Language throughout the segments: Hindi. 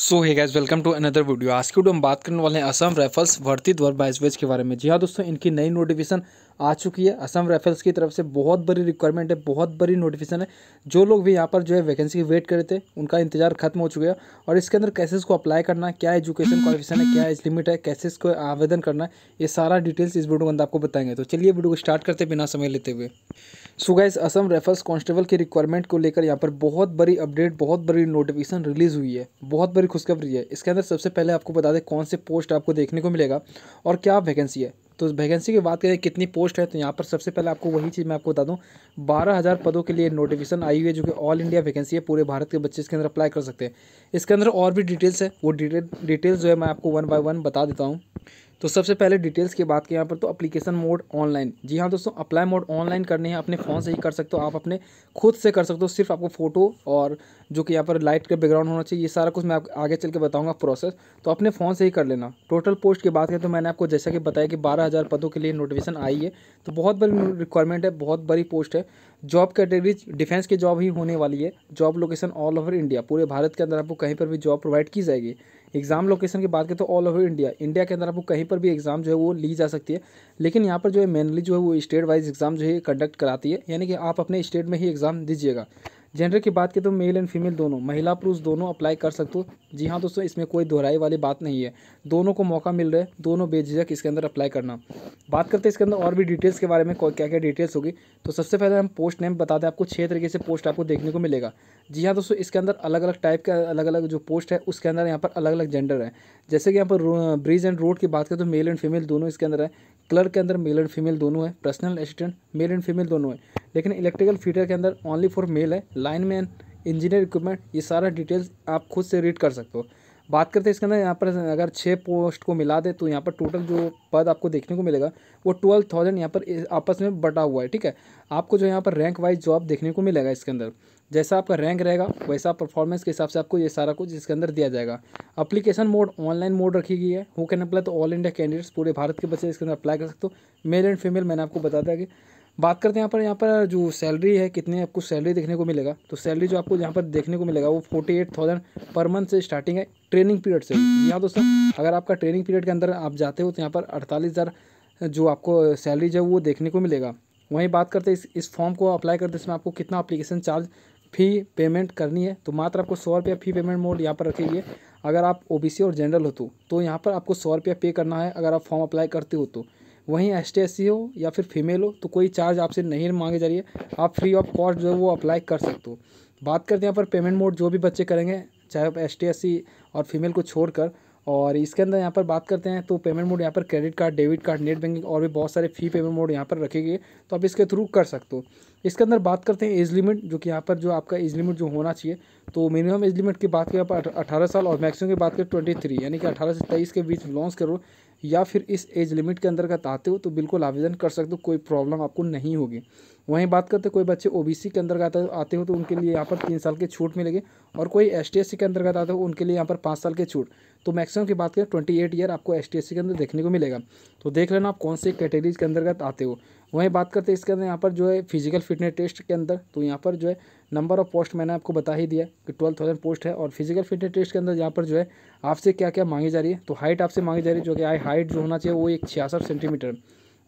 so hi guys welcome to another video आज की वीडियो हम बात करने वाले हैं असम राइफल्स भर्ती द्वार बाइसवेज के बारे में जी हाँ दोस्तों इनकी नई नोटिफिकेशन आ चुकी है असम राइफल्स की तरफ से बहुत बड़ी रिक्वायरमेंट है बहुत बड़ी नोटिफिकेशन है जो लोग भी यहाँ पर जो है वैकेंसी की वेट कर रहे थे उनका इंतजार खत्म हो चुका है और इसके अंदर कैसे इसको अप्लाई करना क्या एजुकेशन क्वालिफिकेशन है क्या एज लिमिट है कैसे इसको आवेदन करना है ये सारा डिटेल्स इस वीडियो के अंदर आपको बताएंगे तो चलिए वीडियो को स्टार्ट करते बिना समय लेते हुए so guys Assam rifles constable की रिक्वायरमेंट को लेकर यहाँ पर बहुत बड़ी अपडेट बहुत बड़ी नोटिफिकेशन रिलीज़ हुई है बहुत बड़ी खुशखबरी है इसके अंदर सबसे पहले आपको बता दें कौन से पोस्ट आपको देखने को मिलेगा और क्या वैकेंसी है तो वैकेंसी की बात करें कितनी पोस्ट है तो यहाँ पर सबसे पहले आपको वही चीज़ मैं आपको बता दूँ बारह हज़ार पदों के लिए नोटिफिकेशन आई हुई है जो कि ऑल इंडिया वैकेंसी है पूरे भारत के बच्चे इसके अंदर अप्लाई कर सकते हैं इसके अंदर और भी डिटेल्स है वो डिटेल डिटेल्स जो है मैं आपको वन बाय वन बता देता हूँ तो सबसे पहले डिटेल्स की बात की यहाँ पर तो अप्लीकेशन मोड ऑनलाइन जी हाँ दोस्तों अप्लाई मोड ऑनलाइन करने हैं अपने फ़ोन से ही कर सकते हो आप अपने खुद से कर सकते हो सिर्फ आपको फ़ोटो और जो कि यहाँ पर लाइट का बैकग्राउंड होना चाहिए ये सारा कुछ मैं आप आगे चल के बताऊँगा प्रोसेस तो अपने फ़ोन से ही कर लेना टोटल पोस्ट की बात करें तो मैंने आपको जैसा कि बताया कि बारह पदों के लिए नोटिफिकेशन आई है तो बहुत बड़ी रिक्वायरमेंट है बहुत बड़ी पोस्ट है जॉब कैटेगरीज डिफेंस की जॉब ही होने वाली है job location all over India पूरे भारत के अंदर आपको कहीं पर भी जॉब प्रोवाइड की जाएगी एग्ज़ाम लोकेशन की बात करें तो ऑल ओवर इंडिया इंडिया के अंदर आपको कहीं पर भी एग्ज़ाम जो है वो ली जा सकती है लेकिन यहाँ पर जो है मेनली जो है वो स्टेट वाइज एग्ज़ाम जो है कंडक्ट कराती है यानी कि आप अपने स्टेट में ही एग्ज़ाम दीजिएगा जेंडर की बात की तो मेल एंड फीमेल दोनों महिला पुरुष दोनों अप्लाई कर सकते हो जी हाँ दोस्तों इसमें कोई दोहराई वाली बात नहीं है दोनों को मौका मिल रहा है दोनों बेझिझक इसके अंदर अप्लाई करना बात करते हैं इसके अंदर और भी डिटेल्स के बारे में क्या क्या डिटेल्स होगी तो सबसे पहले हम पोस्ट नेम बताते हैं आपको छः तरीके से पोस्ट आपको देखने को मिलेगा जी हाँ दोस्तों इसके अंदर अलग अलग टाइप के अलग अलग जो पोस्ट है उसके अंदर यहाँ पर अलग अलग जेंडर है जैसे कि यहाँ पर ब्रिज एंड रोड की बात करें तो मेल एंड फीमेल दोनों इसके अंदर है क्लर्क के अंदर मेल एंड फीमेल दोनों है personal assistant male and female दोनों है लेकिन इलेक्ट्रिकल फीटर के अंदर ओनली फॉर मेल है लाइन मैन इंजीनियर इक्विपमेंट ये सारा डिटेल्स आप खुद से रीड कर सकते हो बात करते हैं इसके अंदर यहाँ पर अगर छः पोस्ट को मिला दे तो यहाँ पर टोटल जो पद आपको देखने को मिलेगा वो ट्वेल्व थाउजेंड यहाँ पर आपस में बटा हुआ है ठीक है आपको जो यहाँ पर रैंक वाइज जॉब देखने को मिलेगा इसके अंदर जैसा आपका रैंक रहेगा वैसा परफॉर्मेंस के हिसाब से आपको ये सारा कुछ इसके अंदर दिया जाएगा अप्लीकेशन मोड ऑनलाइन मोड रखी गई है हु कैन अप्लाई तो ऑल इंडिया कैंडिडेट्स पूरे भारत के बच्चे इसके अंदर अप्लाई कर सकते हो मेल एंड फीमेल मैंने आपको बता दिया कि बात करते हैं यहाँ पर यहाँ पर जो सैलरी है कितने आपको सैलरी देखने को मिलेगा तो सैलरी जो आपको यहाँ पर देखने को मिलेगा वो forty eight thousand per month से स्टार्टिंग है ट्रेनिंग पीरियड से यहाँ दोस्तों अगर आपका ट्रेनिंग पीरियड के अंदर आप जाते हो तो यहाँ पर अड़तालीस हज़ार जो आपको सैलरी जो है वो देखने को मिलेगा वहीं बात करते हैं इस इस फॉर्म को अप्लाई करते इसमें आपको कितना अप्लीकेशन चार्ज फ़ी पेमेंट करनी है तो मात्र आपको सौ रुपया फ़ी पेमेंट मोड यहाँ पर रखेगी अगर आप ओ और जनरल हो तो, तो यहाँ पर आपको सौ रुपया पे करना है अगर आप फॉर्म अप्लाई करते हो तो वहीं एस टी हो या फिर फीमेल हो तो कोई चार्ज आपसे नहीं मांगे जा रही है आप फ्री ऑफ कॉस्ट जो है वो अप्लाई कर सकते हो बात करते हैं यहाँ पर पेमेंट मोड जो भी बच्चे करेंगे चाहे आप एस टी और फीमेल को छोड़कर और इसके अंदर यहाँ पर बात करते हैं तो पेमेंट मोड यहाँ पर credit card debit card net banking और भी बहुत सारे फी पेमेंट मोड यहाँ पर रखे गए तो आप इसके थ्रू कर सकते हो इसके अंदर बात करते हैं एज लिमिट जो कि यहाँ पर जो आपका एज लिमिट जो होना चाहिए तो मिनिमम एज लिमिट की बात करें आप अठारह साल और मैक्सिमम की बात करें ट्वेंटी थ्री यानी कि अठारह से तेईस के बीच लॉन्च करो या फिर इस एज लिमिट के अंदर का चाहते हो तो बिल्कुल आवेदन कर सकते हो कोई प्रॉब्लम आपको नहीं होगी वहीं बात करते कोई बच्चे सी के का आते हो तो उनके लिए यहाँ पर तीन साल की छूट मिलेगी और कोई एस टी के का आते हो उनके लिए यहाँ पर पाँच साल की छूट तो मैक्सिमम की बात करें ट्वेंटी एट ईयर आपको एस टी के अंदर देखने को मिलेगा तो देख लेना आप कौन से कैटेगरीज के अंतर्गत आते हो वहीं बात करते हैं इसके अंदर यहाँ पर जो है फिजिकल फिटनेस टेस्ट के अंदर तो यहाँ पर जो है नंबर ऑफ पोस्ट मैंने आपको बता ही दिया कि ट्वेल्व थाउजेंड पोस्ट है और फिजिकल फिटनेस टेस्ट के अंदर यहाँ पर जो है आपसे क्या क्या मांगी जा रही है तो हाइट आपसे मांगी जा रही है जो कि आई हाइट जो होना चाहिए वो एक छियासठ सेंटीमीटर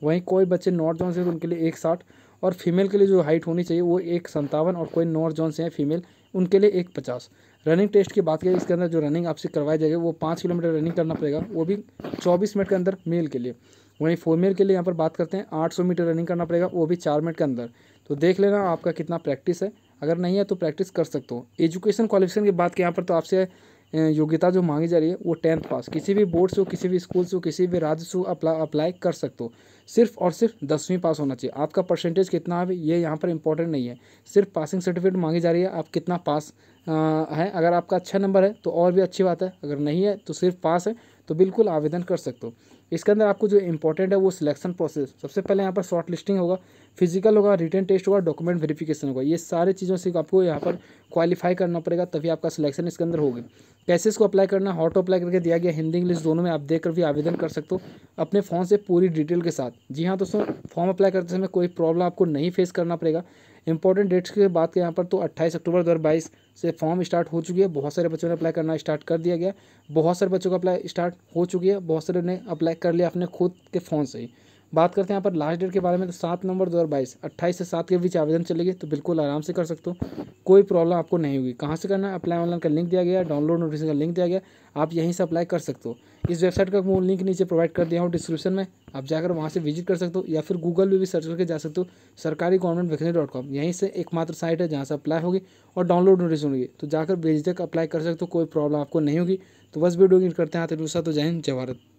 वहीं कोई बच्चे नॉर्थ जोन से तो उनके लिए एक साठ और फीमेल के लिए जो हाइट होनी चाहिए वो एक संतावन और कोई नॉर्थ जोन से है फीमेल उनके लिए एक पचास रनिंग टेस्ट की बात करें इसके अंदर जो रनिंग आपसे करवाई जाएगी वो पाँच किलोमीटर रनिंग करना पड़ेगा वो भी चौबीस मिनट के अंदर मेल के लिए वहीं फीमेल के लिए यहाँ पर बात करते हैं आठ सौ मीटर रनिंग करना पड़ेगा वो भी चार मिनट के अंदर तो देख लेना आपका कितना प्रैक्टिस है अगर नहीं है तो प्रैक्टिस कर सकते हो एजुकेशन क्वालिफिकेशन की बात के यहाँ पर तो आपसे योग्यता जो मांगी जा रही है वो टेंथ पास किसी भी बोर्ड से हो किसी भी स्कूल से हो किसी भी राज्य से अप्लाई कर सकते हो सिर्फ और सिर्फ दसवीं पास होना चाहिए आपका परसेंटेज कितना है ये यहाँ पर इंपॉर्टेंट नहीं है सिर्फ पासिंग सर्टिफिकेट मांगी जा रही है आप कितना पास है अगर आपका अच्छा नंबर है तो और भी अच्छी बात है अगर नहीं है तो सिर्फ पास है तो बिल्कुल आवेदन कर सकते हो इसके अंदर आपको जो इंपॉर्टेंट है वो सिलेक्शन प्रोसेस सबसे पहले यहाँ पर शॉर्ट लिस्टिंग होगा फिजिकल होगा रिटर्न टेस्ट होगा डॉक्यूमेंट वेरिफिकेशन होगा ये सारी चीज़ों से आपको यहाँ पर क्वालिफाई करना पड़ेगा तभी आपका सिलेक्शन इसके अंदर होगी कैसे इसको अप्लाई करना हॉट अप्लाई करके दिया गया हिंदी इंग्लिश दोनों में आप देख कर भी आवेदन कर सकते हो अपने फॉर्म से पूरी डिटेल के साथ जी हाँ दोस्तों फॉर्म अप्लाई करते समय कोई प्रॉब्लम आपको नहीं फेस करना पड़ेगा इंपॉर्टेंट डेट्स की बात करें यहाँ पर तो 28 अक्टूबर दो से फॉर्म स्टार्ट हो चुकी है बहुत सारे बच्चों ने अप्लाई करना स्टार्ट कर दिया गया बहुत सारे बच्चों का अप्लाई स्टार्ट हो चुकी है बहुत सारे ने अप्लाई कर लिया अपने खुद के फ़ोन से ही बात करते हैं यहाँ पर लास्ट डेट के बारे में तो सात नंबर दो हज़ार बाईस अट्ठाईस से सात के बीच आवेदन चलेगी तो बिल्कुल आराम से कर सकते हो कोई प्रॉब्लम आपको नहीं होगी कहाँ से करना है अप्लाई ऑनलाइन का लिंक दिया गया डाउनलोड नोटिस का लिंक दिया गया आप यहीं से अप्लाई कर सकते हो इस वेबसाइट का मूल लिंक नीचे प्रोवाइड कर दिया हूँ डिस्क्रिप्शन में आप जाकर वहाँ से विजिट कर सकते हो या फिर गूगल में भी सर्च करके जा सकते हो सरकारी गवर्नमेंट वैक्सीन डॉट कॉम यहीं से एकमात्र साइट है जहाँ से अप्लाई होगी और डाउनलोड नोटिस होगी तो जाकर बेझिझक अप्लाई कर सकते हो कोई प्रॉब्लम आपको नहीं होगी तो बस वीडियो करते हैं हाथ दूसरा तो जय हिंद जवाहरत